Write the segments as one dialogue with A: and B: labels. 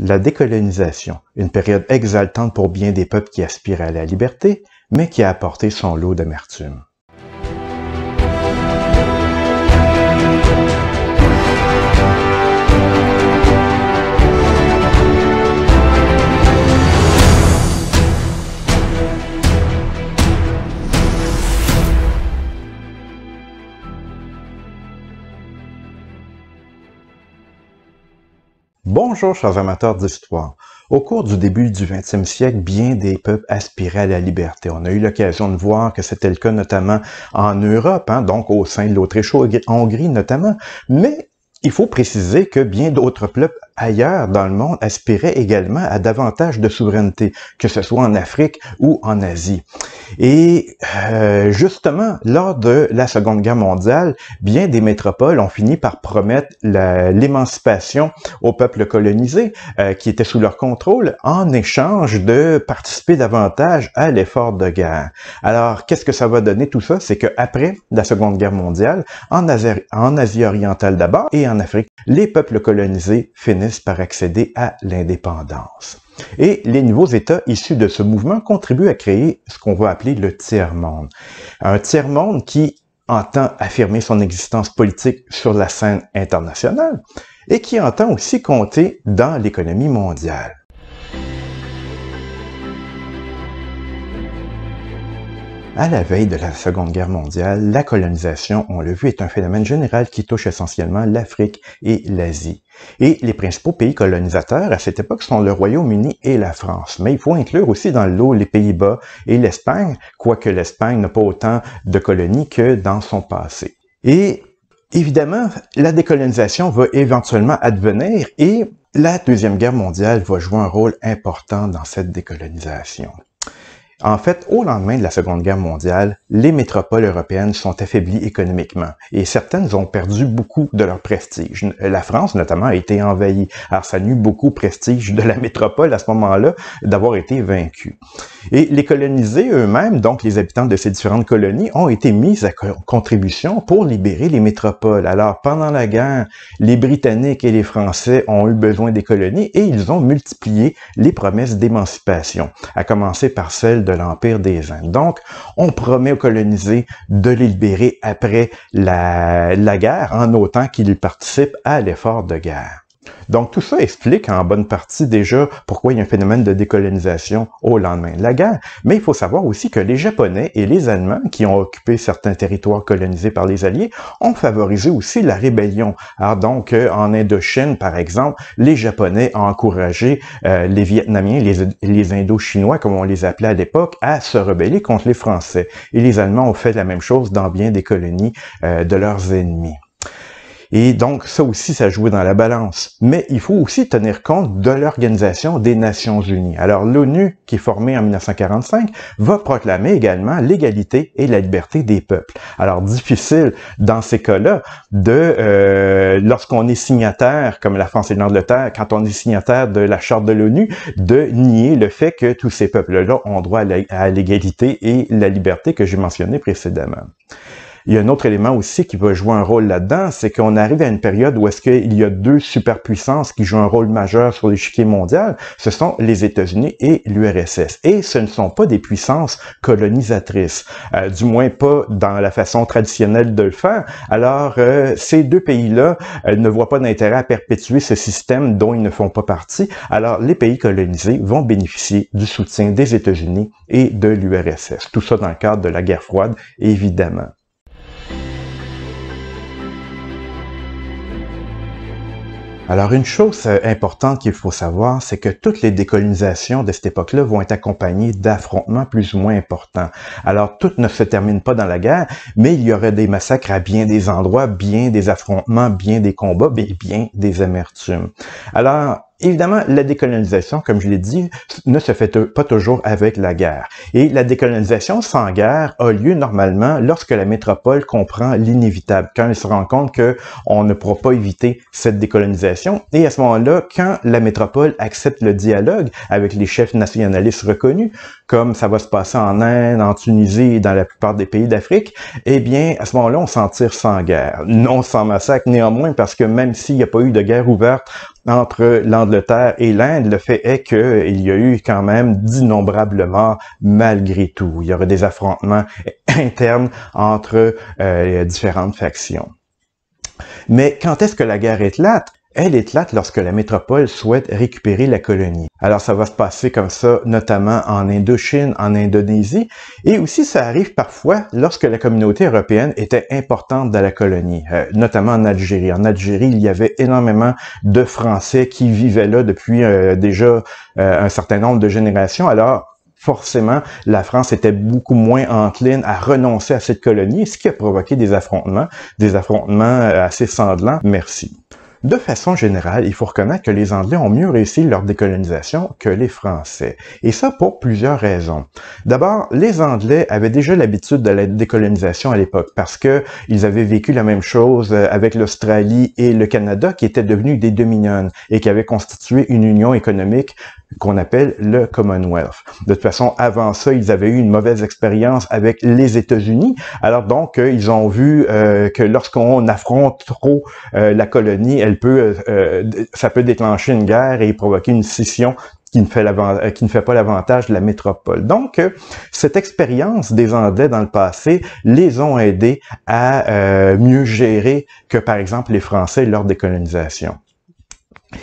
A: La décolonisation, une période exaltante pour bien des peuples qui aspiraient à la liberté, mais qui a apporté son lot d'amertume. Bonjour chers amateurs d'histoire. Au cours du début du 20e siècle, bien des peuples aspiraient à la liberté. On a eu l'occasion de voir que c'était le cas notamment en Europe, hein, donc au sein de l'Autriche-Hongrie notamment, mais il faut préciser que bien d'autres peuples ailleurs dans le monde aspiraient également à davantage de souveraineté, que ce soit en Afrique ou en Asie. Et euh, justement, lors de la Seconde Guerre mondiale, bien des métropoles ont fini par promettre l'émancipation aux peuples colonisés euh, qui étaient sous leur contrôle en échange de participer davantage à l'effort de guerre. Alors, qu'est-ce que ça va donner tout ça? C'est qu'après la Seconde Guerre mondiale, en Asie orientale d'abord et en Afrique, les peuples colonisés finissent par accéder à l'indépendance. Et les nouveaux États issus de ce mouvement contribuent à créer ce qu'on va appeler le tiers-monde. Un tiers-monde qui entend affirmer son existence politique sur la scène internationale et qui entend aussi compter dans l'économie mondiale. À la veille de la Seconde Guerre mondiale, la colonisation, on l'a vu, est un phénomène général qui touche essentiellement l'Afrique et l'Asie. Et les principaux pays colonisateurs à cette époque sont le Royaume-Uni et la France. Mais il faut inclure aussi dans l'eau les Pays-Bas et l'Espagne, quoique l'Espagne n'a pas autant de colonies que dans son passé. Et évidemment, la décolonisation va éventuellement advenir et la Deuxième Guerre mondiale va jouer un rôle important dans cette décolonisation. En fait, au lendemain de la Seconde Guerre mondiale, les métropoles européennes sont affaiblies économiquement et certaines ont perdu beaucoup de leur prestige. La France, notamment, a été envahie. Alors, ça nuit beaucoup au prestige de la métropole à ce moment-là d'avoir été vaincue. Et les colonisés eux-mêmes, donc les habitants de ces différentes colonies, ont été mis à contribution pour libérer les métropoles. Alors, pendant la guerre, les Britanniques et les Français ont eu besoin des colonies et ils ont multiplié les promesses d'émancipation, à commencer par celle de l'Empire des Indes. Donc, on promet aux colonisés de les libérer après la, la guerre, en autant qu'ils participent à l'effort de guerre. Donc tout ça explique en bonne partie déjà pourquoi il y a un phénomène de décolonisation au lendemain de la guerre. Mais il faut savoir aussi que les Japonais et les Allemands, qui ont occupé certains territoires colonisés par les Alliés, ont favorisé aussi la rébellion. Alors donc euh, en Indochine, par exemple, les Japonais ont encouragé euh, les Vietnamiens, les, Indochinois indo comme on les appelait à l'époque, à se rebeller contre les Français. Et les Allemands ont fait la même chose dans bien des colonies euh, de leurs ennemis. Et donc, ça aussi, ça jouait dans la balance. Mais il faut aussi tenir compte de l'Organisation des Nations Unies. Alors, l'ONU, qui est formée en 1945, va proclamer également l'égalité et la liberté des peuples. Alors, difficile dans ces cas-là de, euh, lorsqu'on est signataire, comme la France et l'Angleterre, quand on est signataire de la Charte de l'ONU, de nier le fait que tous ces peuples-là ont droit à l'égalité et la liberté que j'ai mentionné précédemment. Il y a un autre élément aussi qui va jouer un rôle là-dedans, c'est qu'on arrive à une période où est-ce qu'il y a deux superpuissances qui jouent un rôle majeur sur l'échiquier mondial. Ce sont les États-Unis et l'URSS. Et ce ne sont pas des puissances colonisatrices, euh, du moins pas dans la façon traditionnelle de le faire. Alors, euh, ces deux pays-là euh, ne voient pas d'intérêt à perpétuer ce système dont ils ne font pas partie. Alors, les pays colonisés vont bénéficier du soutien des États-Unis et de l'URSS. Tout ça dans le cadre de la guerre froide, évidemment. Alors une chose euh, importante qu'il faut savoir, c'est que toutes les décolonisations de cette époque-là vont être accompagnées d'affrontements plus ou moins importants. Alors tout ne se termine pas dans la guerre, mais il y aurait des massacres à bien des endroits, bien des affrontements, bien des combats, bien, bien des amertumes. Alors Évidemment, la décolonisation, comme je l'ai dit, ne se fait pas toujours avec la guerre. Et la décolonisation sans guerre a lieu normalement lorsque la métropole comprend l'inévitable, quand elle se rend compte qu'on ne pourra pas éviter cette décolonisation. Et à ce moment-là, quand la métropole accepte le dialogue avec les chefs nationalistes reconnus, comme ça va se passer en Inde, en Tunisie et dans la plupart des pays d'Afrique, eh bien, à ce moment-là, on s'en tire sans guerre. Non sans massacre, néanmoins, parce que même s'il n'y a pas eu de guerre ouverte entre l'Angleterre et l'Inde, le fait est qu'il y a eu quand même d'innombrables malgré tout. Il y aurait des affrontements internes entre euh, les différentes factions. Mais quand est-ce que la guerre éclate elle éclate lorsque la métropole souhaite récupérer la colonie. Alors ça va se passer comme ça, notamment en Indochine, en Indonésie, et aussi ça arrive parfois lorsque la communauté européenne était importante dans la colonie, euh, notamment en Algérie. En Algérie, il y avait énormément de Français qui vivaient là depuis euh, déjà euh, un certain nombre de générations. Alors forcément, la France était beaucoup moins encline à renoncer à cette colonie, ce qui a provoqué des affrontements, des affrontements assez sanglants. Merci. De façon générale, il faut reconnaître que les Anglais ont mieux réussi leur décolonisation que les Français. Et ça pour plusieurs raisons. D'abord, les Anglais avaient déjà l'habitude de la décolonisation à l'époque parce que ils avaient vécu la même chose euh, avec l'Australie et le Canada qui étaient devenus des dominions et qui avaient constitué une union économique qu'on appelle le Commonwealth. De toute façon, avant ça, ils avaient eu une mauvaise expérience avec les États-Unis. Alors donc, euh, ils ont vu euh, que lorsqu'on affronte trop euh, la colonie, elle peut, ça peut déclencher une guerre et provoquer une scission qui ne, fait pas l'avantage de la métropole. Donc, cette expérience des Andais dans le passé les ont aidés à mieux gérer que, par exemple, les Français lors des colonisations.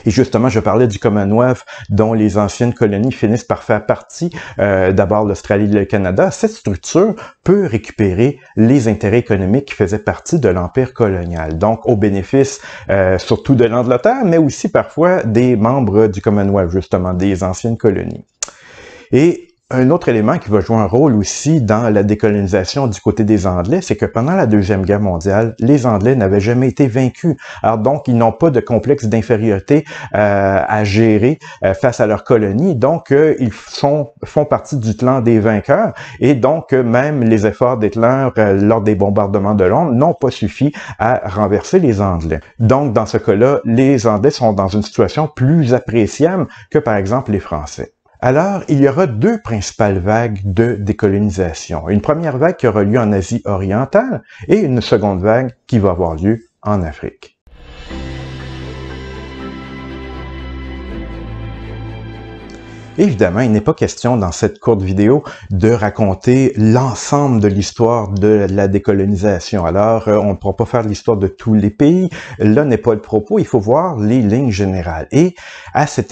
A: Et justement, je parlais du Commonwealth, dont les anciennes colonies finissent par faire partie, euh, d'abord l'Australie et le Canada. Cette structure peut récupérer les intérêts économiques qui faisaient partie de l'empire colonial, donc au bénéfice euh, surtout de l'Angleterre, mais aussi parfois des membres du Commonwealth, justement, des anciennes colonies. Et un autre élément qui va jouer un rôle aussi dans la décolonisation du côté des Anglais, c'est que pendant la Deuxième Guerre mondiale, les Anglais n'avaient jamais été vaincus. Alors donc, ils n'ont pas de complexe d'infériorité euh, à gérer euh, face à leur colonie. Donc, euh, ils font, partie du clan des vainqueurs. Et donc, même les efforts d'Hitler lors des bombardements de Londres n'ont pas suffi à renverser les Anglais. Donc, dans ce cas-là, les Anglais sont dans une situation plus appréciable que, par exemple, les Français. Alors, il y aura deux principales vagues de décolonisation. Une première vague qui aura lieu en Asie orientale et une seconde vague qui va avoir lieu en Afrique. Évidemment, il n'est pas question dans cette courte vidéo de raconter l'ensemble de l'histoire de la décolonisation. Alors, euh, on ne pourra pas faire l'histoire de tous les pays. Là n'est pas le propos. Il faut voir les lignes générales. Et à cet,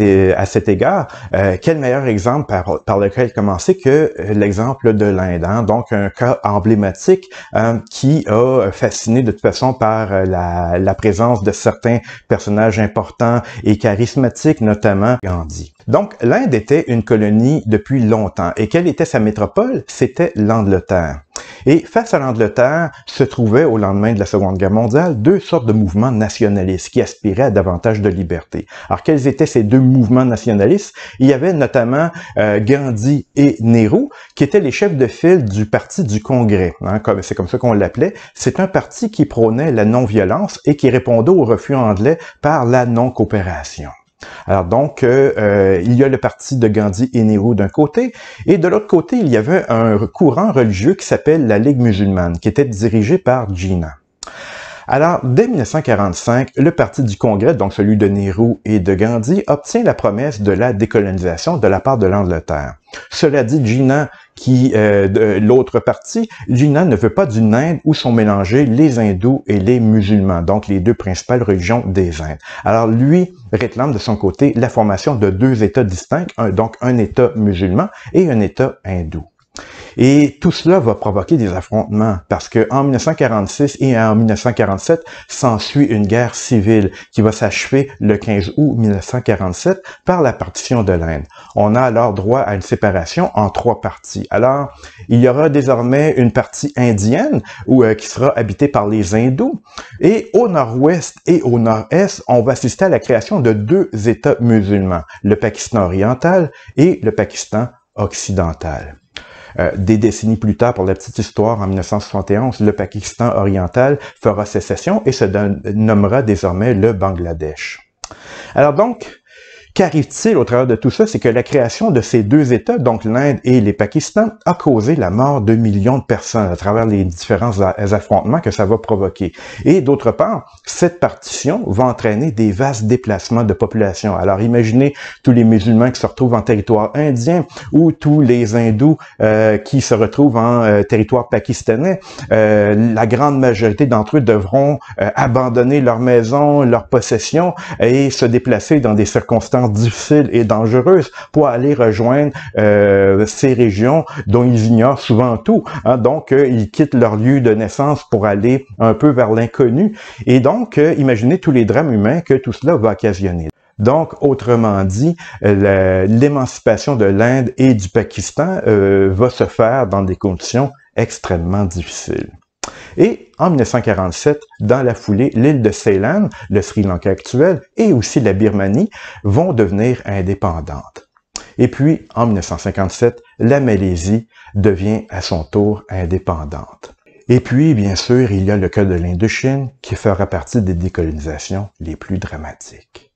A: égard, euh, quel meilleur exemple par, lequel commencer que euh, l'exemple de l'Inde. Hein? Donc, un cas emblématique hein, qui a fasciné de toute façon par la présence de certains personnages importants et charismatiques, notamment Gandhi. Donc, l'Inde était une colonie depuis longtemps. Et quelle était sa métropole? C'était l'Angleterre. Et face à l'Angleterre se trouvaient au lendemain de la Seconde Guerre mondiale deux sortes de mouvements nationalistes qui aspiraient à davantage de liberté. Alors quels étaient ces deux mouvements nationalistes Il y avait notamment euh, Gandhi et Nehru qui étaient les chefs de file du parti du Congrès. Hein, c'est comme ça qu'on l'appelait. C'est un parti qui prônait la non-violence et qui répondait au refus anglais par la non-coopération. Alors donc, euh, euh, il y a le parti de Gandhi et Nehru d'un côté, et de l'autre côté, il y avait un courant religieux qui s'appelle la Ligue musulmane, qui était dirigé par Jinnah. Alors, dès 1945, le parti du Congrès, donc celui de Nehru et de Gandhi, obtient la promesse de la décolonisation de la part de l'Angleterre. Cela dit, Jinnah, qui euh, de l'autre parti, Jinnah ne veut pas d'une Inde où sont mélangés les hindous et les musulmans, donc les deux principales religions des Indes. Alors lui réclame de son côté la formation de deux États distincts, donc un État musulman et un État hindou. Et tout cela va provoquer des affrontements parce que en 1946 et en 1947 s'ensuit une guerre civile qui va s'achever le 15 août 1947 par la partition de l'Inde. On a alors droit à une séparation en trois parties. Alors, il y aura désormais une partie indienne euh, qui sera habitée par les hindous et au nord-ouest et au nord-est, on va assister à la création de deux États musulmans, le Pakistan oriental et le Pakistan occidental. Euh, des décennies plus tard, pour la petite histoire, en 1971, le Pakistan oriental fera sécession et se nommera désormais le Bangladesh. Alors donc, Qu'arrive-t-il au travers de tout ça? C'est que la création de ces deux États, donc l'Inde et les Pakistan, a causé la mort de millions de personnes à travers les différents affrontements que ça va provoquer. Et d'autre part, cette partition va entraîner des vastes déplacements de population. Alors imaginez tous les musulmans qui se retrouvent en territoire indien ou tous les hindous euh, qui se retrouvent en euh, territoire pakistanais. Euh, la grande majorité d'entre eux devront abandonner leur maison, leurs possessions et se déplacer dans des circonstances difficile difficiles et dangereuses pour aller rejoindre euh, ces régions dont ils ignorent souvent tout. Hein. Donc, euh, ils quittent leur lieu de naissance pour aller un peu vers l'inconnu. Et donc, euh, imaginez tous les drames humains que tout cela va occasionner. Donc, autrement dit, l'émancipation de l'Inde et du Pakistan va se faire dans des conditions extrêmement difficiles. Et en 1947, dans la foulée, l'île de Ceylan, le Sri Lanka actuel, et aussi la Birmanie vont devenir indépendantes. Et puis, en 1957, la Malaisie devient à son tour indépendante. Et puis, bien sûr, il y a le cas de l'Indochine qui fera partie des décolonisations les plus dramatiques.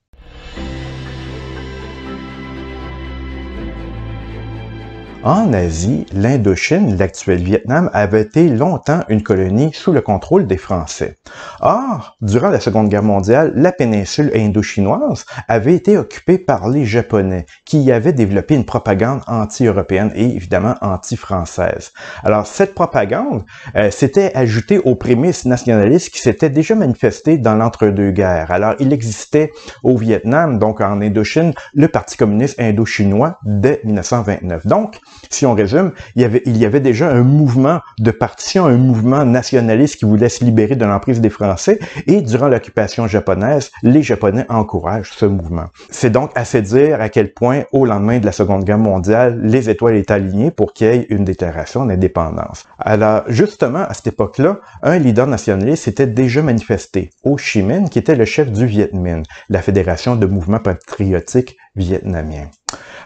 A: En Asie, l'Indochine, l'actuel Vietnam, avait été longtemps une colonie sous le contrôle des Français. Or, durant la Seconde Guerre mondiale, la péninsule indochinoise avait été occupée par les Japonais, qui y avaient développé une propagande anti-européenne et évidemment anti-française. Alors, cette propagande euh, s'était ajoutée aux prémices nationalistes qui s'étaient déjà manifestées dans l'entre-deux guerres. Alors, il existait au Vietnam, donc en Indochine, le Parti communiste indochinois dès 1929. Donc, si on résume, il y avait, déjà un mouvement de partition, un mouvement nationaliste qui voulait se libérer de l'emprise des Français, et durant l'occupation japonaise, les Japonais encouragent ce mouvement. C'est donc assez dire à quel point, au lendemain de la Seconde Guerre mondiale, les étoiles étaient alignées pour qu'il y ait une déclaration d'indépendance. Alors, justement, à cette époque-là, un leader nationaliste s'était déjà manifesté, Ho Chi Minh, qui était le chef du Viet Minh, la fédération de mouvements patriotiques vietnamiens.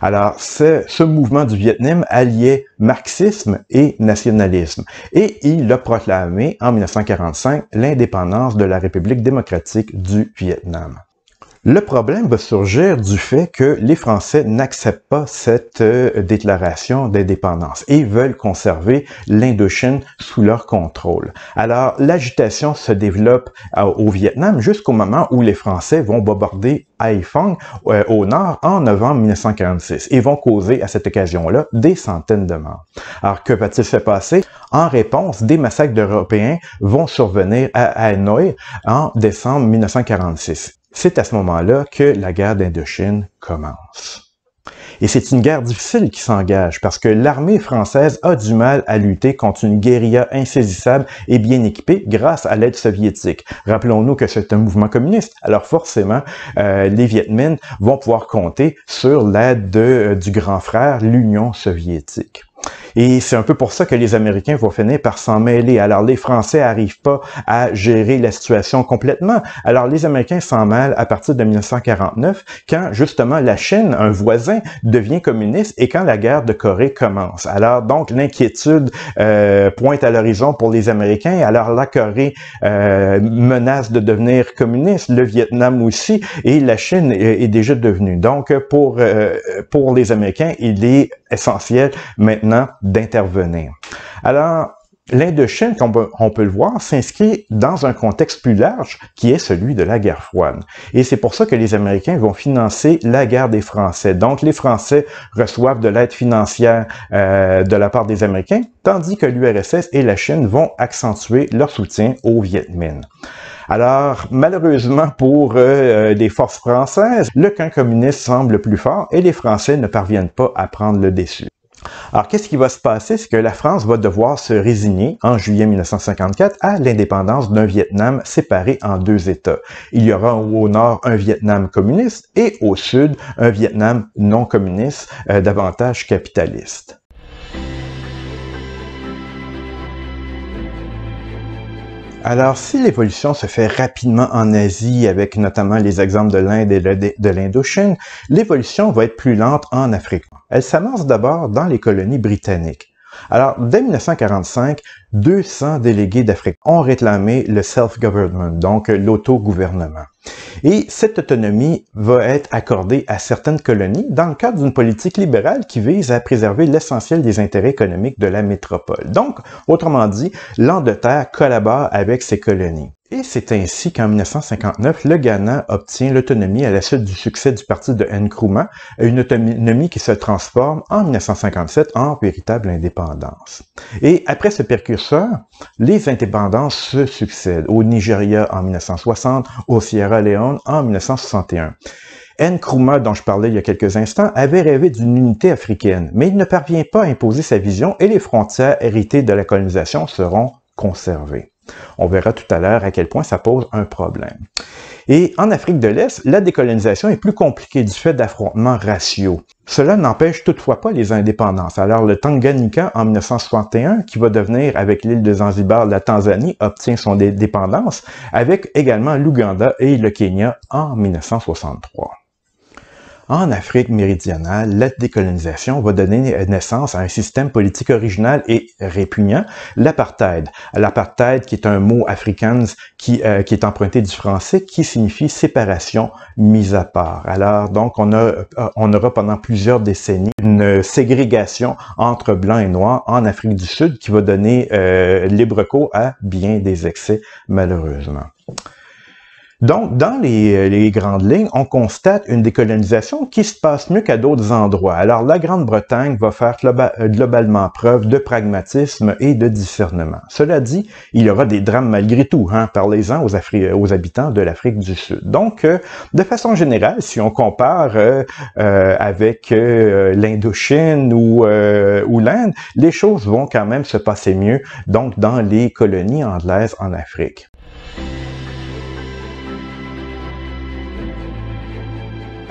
A: Alors, ce mouvement du Vietnam alliait marxisme et nationalisme, et il a proclamé en 1945 l'indépendance de la République démocratique du Vietnam. Le problème va surgir du fait que les Français n'acceptent pas cette euh, déclaration d'indépendance et veulent conserver l'Indochine sous leur contrôle. Alors, l'agitation se développe au Vietnam jusqu'au moment où les Français vont bombarder Haiphong euh, au nord en novembre 1946 et vont causer à cette occasion-là des centaines de morts. Alors, que va-t-il se passer? En réponse, des massacres d'Européens vont survenir à Hanoï en décembre 1946. C'est à ce moment-là que la guerre d'Indochine commence. Et c'est une guerre difficile qui s'engage parce que l'armée française a du mal à lutter contre une guérilla insaisissable et bien équipée grâce à l'aide soviétique. Rappelons-nous que c'est un mouvement communiste, alors forcément, euh, les Viet vont pouvoir compter sur l'aide euh, du grand frère, l'Union soviétique. Et c'est un peu pour ça que les Américains vont finir par s'en mêler. Alors, les Français n'arrivent pas à gérer la situation complètement. Alors, les Américains s'en mêlent à partir de 1949, quand justement la Chine, un voisin, devient communiste et quand la guerre de Corée commence. Alors, donc, l'inquiétude euh, pointe à l'horizon pour les Américains. Alors, la Corée euh, menace de devenir communiste, le Vietnam aussi, et la Chine est, déjà devenue. Donc, pour, euh, pour les Américains, il est essentiel maintenant d'intervenir. Alors, L'Indochine, comme on peut le voir, s'inscrit dans un contexte plus large qui est celui de la guerre froide. Et c'est pour ça que les Américains vont financer la guerre des Français. Donc les Français reçoivent de l'aide financière euh, de la part des Américains, tandis que l'URSS et la Chine vont accentuer leur soutien au Viet Minh. Alors, malheureusement pour des euh, euh, forces françaises, le camp communiste semble plus fort et les Français ne parviennent pas à prendre le dessus. Alors, qu'est-ce qui va se passer? C'est que la France va devoir se résigner en juillet 1954 à l'indépendance d'un Vietnam séparé en deux États. Il y aura au nord un Vietnam communiste et au sud un Vietnam non communiste, euh, davantage capitaliste. Alors, si l'évolution se fait rapidement en Asie, avec notamment les exemples de l'Inde et de l'Indochine, l'évolution va être plus lente en Afrique. Elle s'amorce d'abord dans les colonies britanniques. Alors, dès 1945, 200 délégués d'Afrique ont réclamé le self-government, donc euh, l'autogouvernement. Et cette autonomie va être accordée à certaines colonies dans le cadre d'une politique libérale qui vise à préserver l'essentiel des intérêts économiques de la métropole. Donc, autrement dit, l'Angleterre collabore avec ses colonies. Et c'est ainsi qu'en 1959, le Ghana obtient l'autonomie à la suite du succès du parti de Nkrumah, une autonomie qui se transforme en 1957 en véritable indépendance. Et après ce percurseur, les indépendances se succèdent au Nigeria en 1960, au Sierra Leone en 1961. Nkrumah, dont je parlais il y a quelques instants, avait rêvé d'une unité africaine, mais il ne parvient pas à imposer sa vision et les frontières héritées de la colonisation seront conservées. On verra tout à l'heure à quel point ça pose un problème. Et en Afrique de l'Est, la décolonisation est plus compliquée du fait d'affrontements raciaux. Cela n'empêche toutefois pas les indépendances. Alors le Tanganyika en 1961, qui va devenir avec l'île de Zanzibar la Tanzanie, obtient son indépendance, avec également l'Ouganda et le Kenya en 1963. En Afrique méridionale, la décolonisation va donner naissance à un système politique original et répugnant, l'apartheid. L'apartheid qui est un mot afrikaans euh, qui, est emprunté du français qui signifie séparation mise à part. Alors donc on, a, euh, on aura pendant plusieurs décennies une ségrégation entre blancs et noirs en Afrique du Sud qui va donner euh, libre cours à bien des excès malheureusement. Donc, dans euh, les, grandes lignes, on constate une décolonisation qui se passe mieux qu'à d'autres endroits. Alors, la Grande-Bretagne va faire euh, globalement preuve de pragmatisme et de discernement. Cela dit, il y aura des drames malgré tout. Hein, Parlez-en aux, euh, habitants de l'Afrique du Sud. Donc, de façon générale, si on compare avec l'Indochine ou, ou l'Inde, les choses vont quand même se passer mieux, donc dans les colonies anglaises en Afrique.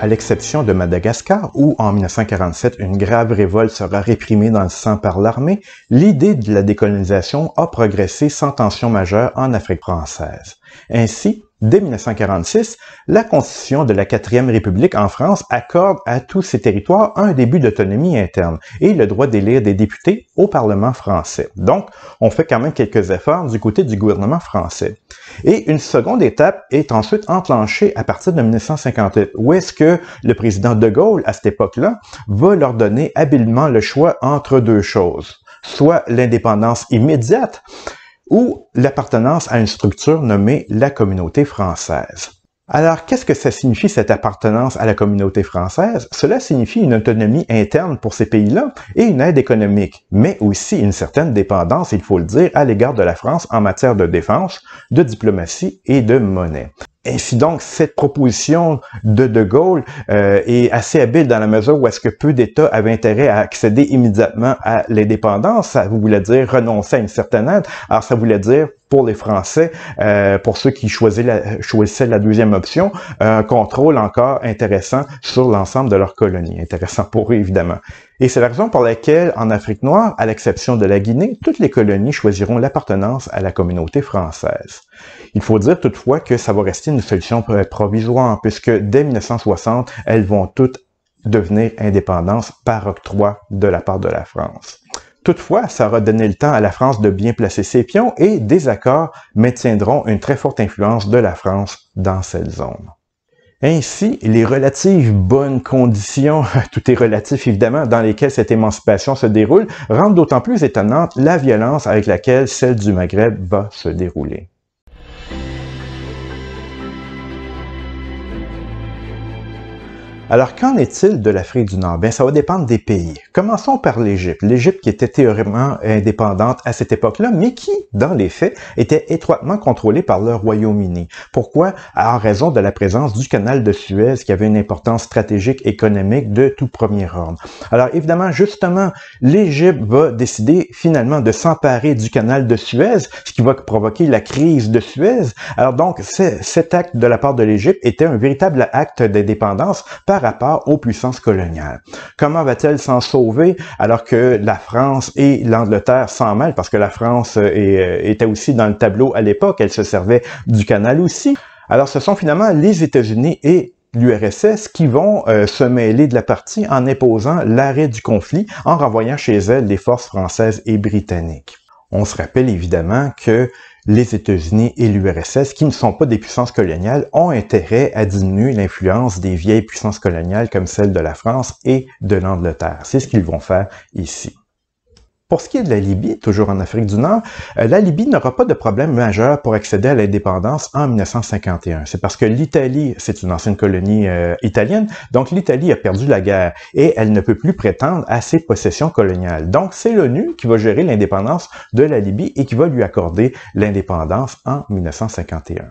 A: à l'exception de Madagascar, où en 1947 une grave révolte sera réprimée dans le sang par l'armée, l'idée de la décolonisation a progressé sans tension majeure en Afrique française. Ainsi, Dès 1946, la Constitution de la Quatrième République en France accorde à tous ces territoires un début d'autonomie interne et le droit d'élire des députés au Parlement français. Donc, on fait quand même quelques efforts du côté du gouvernement français. Et une seconde étape est ensuite enclenchée à partir de 1958, où est-ce que le président de Gaulle, à cette époque-là, va leur donner habilement le choix entre deux choses, soit l'indépendance immédiate, ou l'appartenance à une structure nommée la communauté française. Alors, qu'est-ce que ça signifie cette appartenance à la communauté française? Cela signifie une autonomie interne pour ces pays-là et une aide économique, mais aussi une certaine dépendance, il faut le dire, à l'égard de la France en matière de défense, de diplomatie et de monnaie ainsi donc, cette proposition de De Gaulle euh, est assez habile dans la mesure où est-ce que peu d'États avaient intérêt à accéder immédiatement à l'indépendance. Ça voulait dire renoncer à une certaine aide. Alors, ça voulait dire pour les Français, euh, pour ceux qui choisissaient la, deuxième option, un contrôle encore intéressant sur l'ensemble de leur colonie. Intéressant pour eux, évidemment. Et c'est la raison pour laquelle, en Afrique noire, à l'exception de la Guinée, toutes les colonies choisiront l'appartenance à la communauté française. Il faut dire toutefois que ça va rester une solution provisoire, puisque dès 1960, elles vont toutes devenir indépendantes par octroi de la part de la France. Toutefois, ça aura donné le temps à la France de bien placer ses pions et des accords maintiendront une très forte influence de la France dans cette zone. Ainsi, les relatives bonnes conditions, tout est relatif évidemment, dans lesquelles cette émancipation se déroule, rendent d'autant plus étonnante la violence avec laquelle celle du Maghreb va se dérouler. Alors, qu'en est-il de l'Afrique du Nord? Ben, ça va dépendre des pays. Commençons par l'Égypte. L'Égypte qui était théoriquement indépendante à cette époque-là, mais qui, dans les faits, était étroitement contrôlée par le Royaume-Uni. Pourquoi? En raison de la présence du canal de Suez qui avait une importance stratégique économique de tout premier ordre. Alors, évidemment, justement, l'Égypte va décider finalement de s'emparer du canal de Suez, ce qui va provoquer la crise de Suez. Alors donc, cet acte de la part de l'Égypte était un véritable acte d'indépendance par rapport aux puissances coloniales. Comment va-t-elle s'en sauver alors que la France et l'Angleterre s'en mêlent parce que la France euh, euh, était aussi dans le tableau à l'époque, elle se servait du canal aussi. Alors ce sont finalement les États-Unis et l'URSS qui vont euh, se mêler de la partie en imposant l'arrêt du conflit en renvoyant chez elles les forces françaises et britanniques. On se rappelle évidemment que les États-Unis et l'URSS, qui ne sont pas des puissances coloniales, ont intérêt à diminuer l'influence des vieilles puissances coloniales comme celle de la France et de l'Angleterre. C'est ce qu'ils vont faire ici. Pour ce qui est de la Libye, toujours en Afrique du Nord, euh, la Libye n'aura pas de problème majeur pour accéder à l'indépendance en 1951. C'est parce que l'Italie, c'est une ancienne colonie euh, italienne, donc l'Italie a perdu la guerre et elle ne peut plus prétendre à ses possessions coloniales. Donc c'est l'ONU qui va gérer l'indépendance de la Libye et qui va lui accorder l'indépendance en 1951.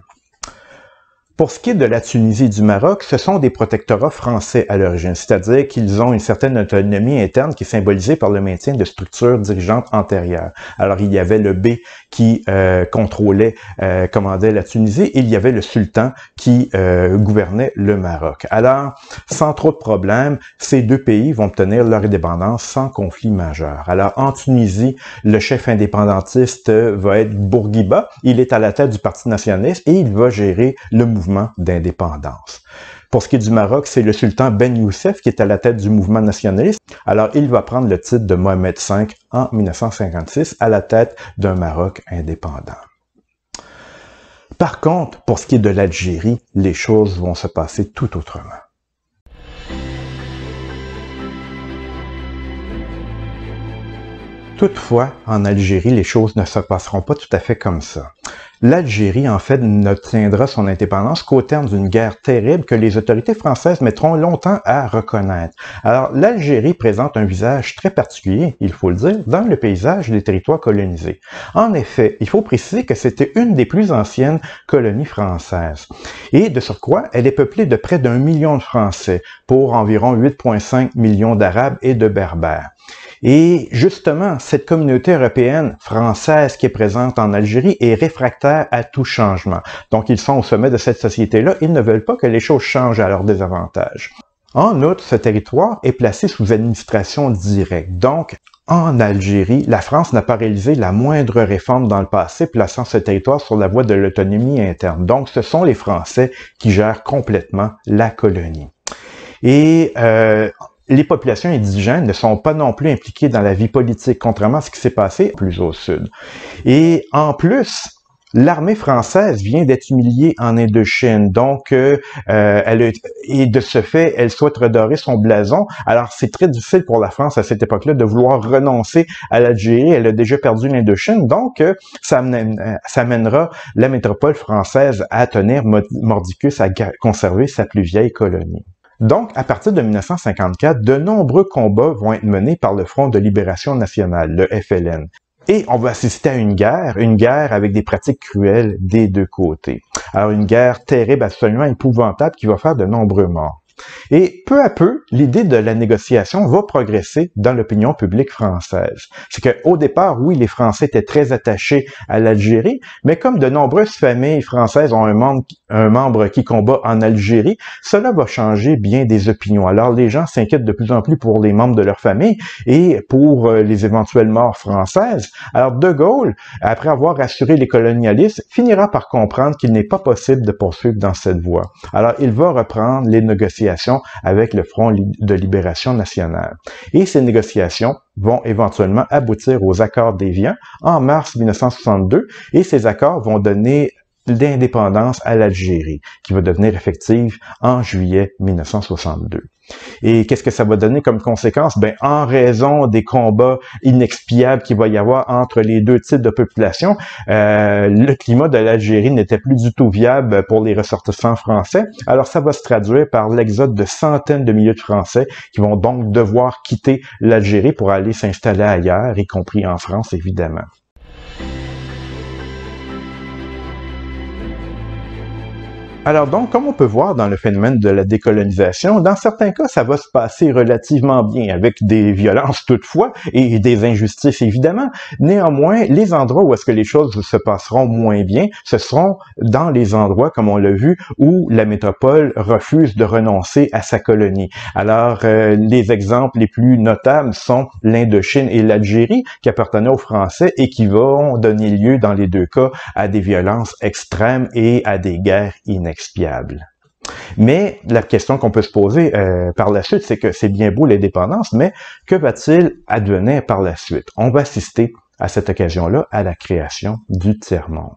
A: Pour ce qui est de la Tunisie et du Maroc, ce sont des protectorats français à l'origine, c'est-à-dire qu'ils ont une certaine autonomie interne qui est symbolisée par le maintien de structures dirigeantes antérieures. Alors il y avait le B qui euh, contrôlait, euh, commandait la Tunisie, et il y avait le sultan qui euh, gouvernait le Maroc. Alors, sans trop de problèmes, ces deux pays vont obtenir leur indépendance sans conflit majeur. Alors en Tunisie, le chef indépendantiste va être Bourguiba, il est à la tête du Parti nationaliste et il va gérer le mouvement d'indépendance. Pour ce qui est du Maroc, c'est le sultan Ben Youssef qui est à la tête du mouvement nationaliste. Alors, il va prendre le titre de Mohamed V en 1956 à la tête d'un Maroc indépendant. Par contre, pour ce qui est de l'Algérie, les choses vont se passer tout autrement. Toutefois, en Algérie, les choses ne se passeront pas tout à fait comme ça l'Algérie, en fait, n'obtiendra son indépendance qu'au terme d'une guerre terrible que les autorités françaises mettront longtemps à reconnaître. Alors, l'Algérie présente un visage très particulier, il faut le dire, dans le paysage des territoires colonisés. En effet, il faut préciser que c'était une des plus anciennes colonies françaises. Et de surcroît, elle est peuplée de près d'un million de Français pour environ 8,5 millions d'Arabes et de Berbères. Et justement, cette communauté européenne française qui est présente en Algérie est réfractaire à tout changement. Donc ils sont au sommet de cette société-là, ils ne veulent pas que les choses changent à leur désavantage. En outre, ce territoire est placé sous administration directe. Donc, en Algérie, la France n'a pas réalisé la moindre réforme dans le passé, plaçant ce territoire sur la voie de l'autonomie interne. Donc, ce sont les Français qui gèrent complètement la colonie. Et euh, les populations indigènes ne sont pas non plus impliquées dans la vie politique, contrairement à ce qui s'est passé plus au sud. Et en plus, L'armée française vient d'être humiliée en Indochine, donc euh, euh, elle et de ce fait, elle souhaite redorer son blason. Alors c'est très difficile pour la France à cette époque-là de vouloir renoncer à l'Algérie. Elle a déjà perdu l'Indochine, donc euh, ça, ça amènera la métropole française à tenir mordicus à conserver sa plus vieille colonie. Donc, à partir de 1954, de nombreux combats vont être menés par le Front de libération nationale, le FLN. Et on va assister à une guerre, une guerre avec des pratiques cruelles des deux côtés. Alors une guerre terrible, absolument épouvantable, qui va faire de nombreux morts. Et peu à peu, l'idée de la négociation va progresser dans l'opinion publique française. C'est qu'au départ, oui, les Français étaient très attachés à l'Algérie, mais comme de nombreuses familles françaises ont un, monde, un membre qui combat en Algérie, cela va changer bien des opinions. Alors les gens s'inquiètent de plus en plus pour les membres de leur famille et pour euh, les éventuelles morts françaises. Alors De Gaulle, après avoir assuré les colonialistes, finira par comprendre qu'il n'est pas possible de poursuivre dans cette voie. Alors il va reprendre les négociations avec le Front de libération nationale. Et ces négociations vont éventuellement aboutir aux accords d'Évian en mars 1962 et ces accords vont donner d'indépendance à l'Algérie, qui va devenir effective en juillet 1962. Et qu'est-ce que ça va donner comme conséquence? Ben, en raison des combats inexpiables qu'il va y avoir entre les deux types de population, euh, le climat de l'Algérie n'était plus du tout viable pour les ressortissants français. Alors, ça va se traduire par l'exode de centaines de milliers de Français qui vont donc devoir quitter l'Algérie pour aller s'installer ailleurs, y compris en France, évidemment. Alors donc, comme on peut voir dans le phénomène de la décolonisation, dans certains cas, ça va se passer relativement bien, avec des violences toutefois et des injustices évidemment. Néanmoins, les endroits où est-ce que les choses se passeront moins bien, ce seront dans les endroits, comme on l'a vu, où la métropole refuse de renoncer à sa colonie. Alors, euh, les exemples les plus notables sont l'Indochine et l'Algérie, qui appartenaient aux Français et qui vont donner lieu, dans les deux cas, à des violences extrêmes et à des guerres inextrêmes expiable Mais la question qu'on peut se poser euh, par la suite, c'est que c'est bien beau les dépendances, mais que va-t-il advenir par la suite? On va assister à cette occasion-là à la création du tiers-monde.